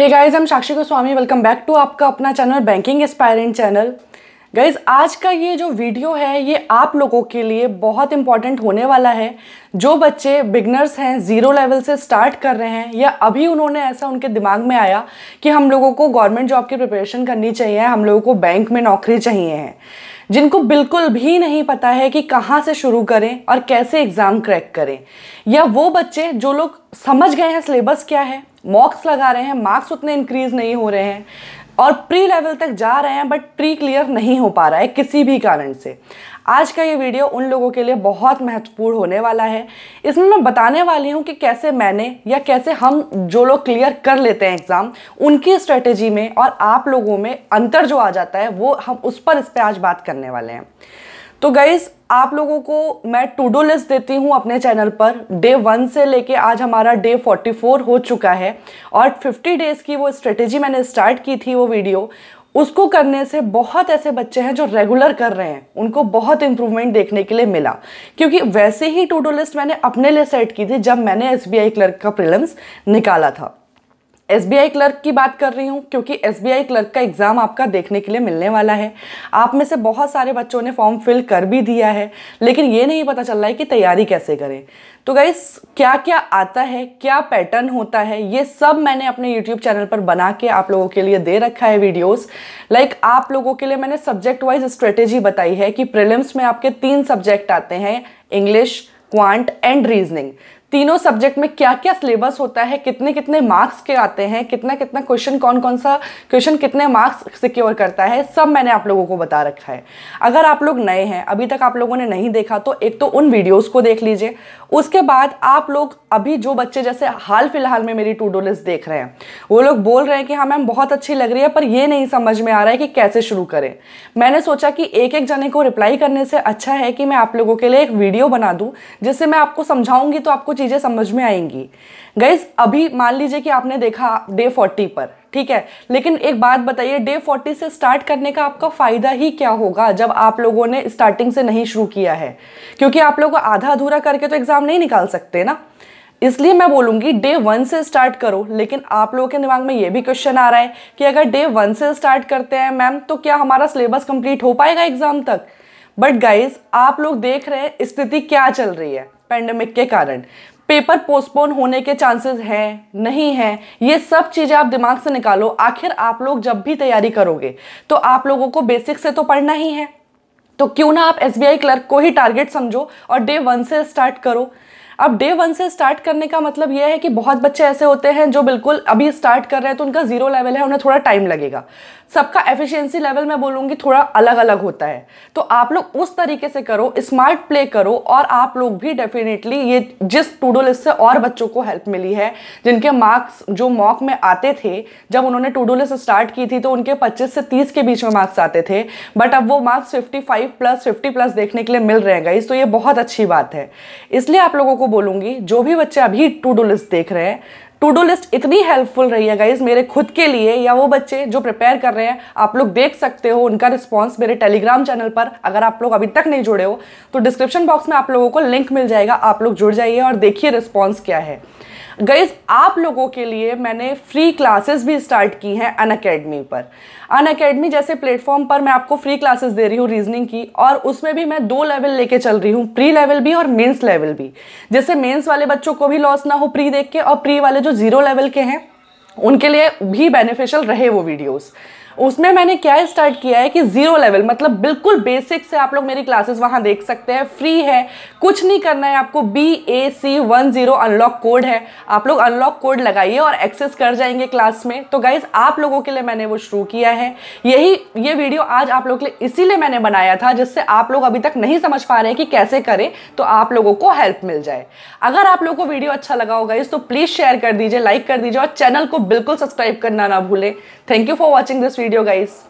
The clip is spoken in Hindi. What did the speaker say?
हे गाइस हम Sakshi Goswami welcome back to आपका अपना channel banking aspirant channel guys आज का ये जो वीडियो है ये आप लोगों के लिए बहुत इंपॉर्टेंट होने वाला है जो बच्चे बिगनर्स हैं ज़ीरो लेवल से स्टार्ट कर रहे हैं या अभी उन्होंने ऐसा उनके दिमाग में आया कि हम लोगों को गवर्नमेंट जॉब की प्रिपरेशन करनी चाहिए हम लोगों को बैंक में नौकरी चाहिए है जिनको बिल्कुल भी नहीं पता है कि कहाँ से शुरू करें और कैसे एग्ज़ाम क्रैक करें या वो बच्चे जो लोग समझ गए हैं सिलेबस क्या है मॉक्स लगा रहे हैं मार्क्स उतने इंक्रीज़ नहीं हो रहे हैं और प्री लेवल तक जा रहे हैं बट प्री क्लियर नहीं हो पा रहा है किसी भी कारण से आज का ये वीडियो उन लोगों के लिए बहुत महत्वपूर्ण होने वाला है इसमें मैं बताने वाली हूँ कि कैसे मैंने या कैसे हम जो लोग क्लियर कर लेते हैं एग्ज़ाम उनकी स्ट्रेटेजी में और आप लोगों में अंतर जो आ जाता है वो हम उस पर इस पर आज बात करने वाले हैं तो गईस आप लोगों को मैं टू डू लिस्ट देती हूँ अपने चैनल पर डे वन से लेके आज हमारा डे 44 हो चुका है और 50 डेज़ की वो स्ट्रेटेजी मैंने स्टार्ट की थी वो वीडियो उसको करने से बहुत ऐसे बच्चे हैं जो रेगुलर कर रहे हैं उनको बहुत इंप्रूवमेंट देखने के लिए मिला क्योंकि वैसे ही टू डू लिस्ट मैंने अपने लिए सेट की थी जब मैंने एस क्लर्क का प्रिलम्स निकाला था एस क्लर्क की बात कर रही हूँ क्योंकि एस क्लर्क का एग्ज़ाम आपका देखने के लिए मिलने वाला है आप में से बहुत सारे बच्चों ने फॉर्म फिल कर भी दिया है लेकिन ये नहीं पता चल रहा है कि तैयारी कैसे करें तो गाइस क्या क्या आता है क्या पैटर्न होता है ये सब मैंने अपने YouTube चैनल पर बना के आप लोगों के लिए दे रखा है वीडियोस लाइक like आप लोगों के लिए मैंने सब्जेक्ट वाइज स्ट्रेटेजी बताई है कि प्रिलिम्स में आपके तीन सब्जेक्ट आते हैं इंग्लिश क्वांट एंड रीजनिंग तीनों सब्जेक्ट में क्या क्या सिलेबस होता है कितने कितने मार्क्स के आते हैं कितना कितना क्वेश्चन कौन कौन सा क्वेश्चन कितने मार्क्स सिक्योर करता है सब मैंने आप लोगों को बता रखा है अगर आप लोग नए हैं अभी तक आप लोगों ने नहीं देखा तो एक तो उन वीडियोस को देख लीजिए उसके बाद आप लोग अभी जो बच्चे जैसे हाल फिलहाल में मेरी टू डो लिस्ट देख रहे हैं वो लोग बोल रहे हैं कि हाँ मैम बहुत अच्छी लग रही है पर ये नहीं समझ में आ रहा है कि कैसे शुरू करें मैंने सोचा कि एक एक जने को रिप्लाई करने से अच्छा है कि मैं आप लोगों के लिए एक वीडियो बना दूँ जिससे मैं आपको समझाऊंगी तो आपको चीज़ें समझ में आएंगी गैस अभी मान लीजिए कि आपने देखा डे फोर्टी पर ठीक है लेकिन एक बात बताइए डे फोर्टी से स्टार्ट करने का आपका फ़ायदा ही क्या होगा जब आप लोगों ने स्टार्टिंग से नहीं शुरू किया है क्योंकि आप लोग आधा अधूरा करके तो एग्ज़ाम नहीं निकाल सकते ना इसलिए मैं बोलूँगी डे वन से स्टार्ट करो लेकिन आप लोगों के दिमाग में ये भी क्वेश्चन आ रहा है कि अगर डे वन से स्टार्ट करते हैं मैम तो क्या हमारा सिलेबस कंप्लीट हो पाएगा एग्ज़ाम तक बट गाइज आप लोग देख रहे हैं स्थिति क्या चल रही है पैंडमिक के कारण पेपर पोस्टपोन होने के चांसेस हैं नहीं हैं ये सब चीज़ें आप दिमाग से निकालो आखिर आप लोग जब भी तैयारी करोगे तो आप लोगों को बेसिक से तो पढ़ना ही है तो क्यों ना आप एस क्लर्क को ही टारगेट समझो और डे वन से स्टार्ट करो अब डे वन से स्टार्ट करने का मतलब यह है कि बहुत बच्चे ऐसे होते हैं जो बिल्कुल अभी स्टार्ट कर रहे हैं तो उनका जीरो लेवल है उन्हें थोड़ा टाइम लगेगा सबका एफिशिएंसी लेवल मैं बोलूँगी थोड़ा अलग अलग होता है तो आप लोग उस तरीके से करो स्मार्ट प्ले करो और आप लोग भी डेफिनेटली ये जिस टूडो लिस्ट से और बच्चों को हेल्प मिली है जिनके मार्क्स जो मॉक में आते थे जब उन्होंने टूडो लिस्ट स्टार्ट की थी तो उनके पच्चीस से तीस के बीच में मार्क्स आते थे बट अब वो marks fifty five plus fifty plus देखने के लिए मिल रहे हैं गाइज तो ये बहुत अच्छी बात है इसलिए आप लोगों को बोलूंगी जो भी बच्चे अभी टू डू लिस्ट देख रहे हैं टू डू लिस्ट इतनी हेल्पफुल रही है गाइज मेरे खुद के लिए या वो बच्चे जो प्रिपेयर कर रहे हैं आप लोग देख सकते हो उनका रिस्पॉन्स मेरे टेलीग्राम चैनल पर अगर आप लोग अभी तक नहीं जुड़े हो तो डिस्क्रिप्शन बॉक्स में आप लोगों को लिंक मिल जाएगा आप लोग जुड़ जाइए और देखिए रिस्पॉन्स क्या है गईज आप लोगों के लिए मैंने फ्री क्लासेस भी स्टार्ट की हैं अन अकेडमी पर अन अकेडमी जैसे प्लेटफॉर्म पर मैं आपको फ्री क्लासेस दे रही हूँ रीजनिंग की और उसमें भी मैं दो लेवल लेके चल रही हूँ प्री लेवल भी और मेंस लेवल भी जैसे मेंस वाले बच्चों को भी लॉस ना हो प्री देख के और प्री वाले जो जीरो लेवल के हैं उनके लिए भी बेनिफिशियल रहे वो वीडियोज़ उसमें मैंने क्या स्टार्ट किया है कि ज़ीरो लेवल मतलब बिल्कुल बेसिक से आप लोग मेरी क्लासेस वहां देख सकते हैं फ्री है कुछ नहीं करना है आपको B A C one zero unlock code है आप लोग अनलॉक कोड लगाइए और एक्सेस कर जाएंगे क्लास में तो गाइज़ आप लोगों के लिए मैंने वो शुरू किया है यही ये वीडियो आज आप लोग के लिए इसीलिए मैंने बनाया था जिससे आप लोग अभी तक नहीं समझ पा रहे कि कैसे करें तो आप लोगों को हेल्प मिल जाए अगर आप लोगों को वीडियो अच्छा लगा होगा इस तो प्लीज़ शेयर कर दीजिए लाइक कर दीजिए और चैनल को बिल्कुल सब्सक्राइब करना ना भूलें thank you for watching this video video guys